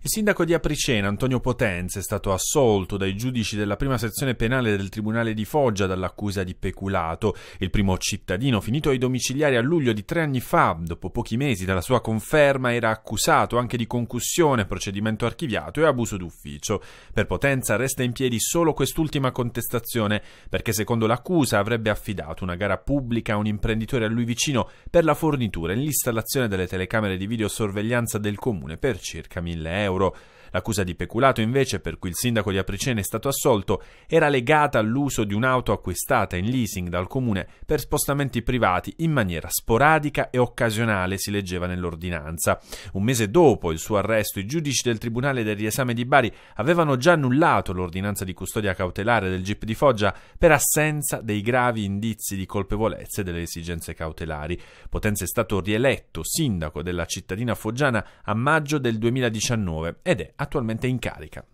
Il sindaco di Apricena, Antonio Potenza, è stato assolto dai giudici della prima sezione penale del Tribunale di Foggia dall'accusa di peculato. Il primo cittadino, finito ai domiciliari a luglio di tre anni fa, dopo pochi mesi dalla sua conferma, era accusato anche di concussione, procedimento archiviato e abuso d'ufficio. Per Potenza resta in piedi solo quest'ultima contestazione, perché secondo l'accusa avrebbe affidato una gara pubblica a un imprenditore a lui vicino per la fornitura e l'installazione delle telecamere di videosorveglianza del comune per circa 1000 euro euro. L'accusa di peculato, invece, per cui il sindaco di Apricene è stato assolto, era legata all'uso di un'auto acquistata in leasing dal comune per spostamenti privati in maniera sporadica e occasionale, si leggeva nell'ordinanza. Un mese dopo il suo arresto, i giudici del Tribunale del Riesame di Bari avevano già annullato l'ordinanza di custodia cautelare del GIP di Foggia per assenza dei gravi indizi di colpevolezza e delle esigenze cautelari. Potenza è stato rieletto sindaco della cittadina foggiana a maggio del 2019 2019 ed è attualmente in carica.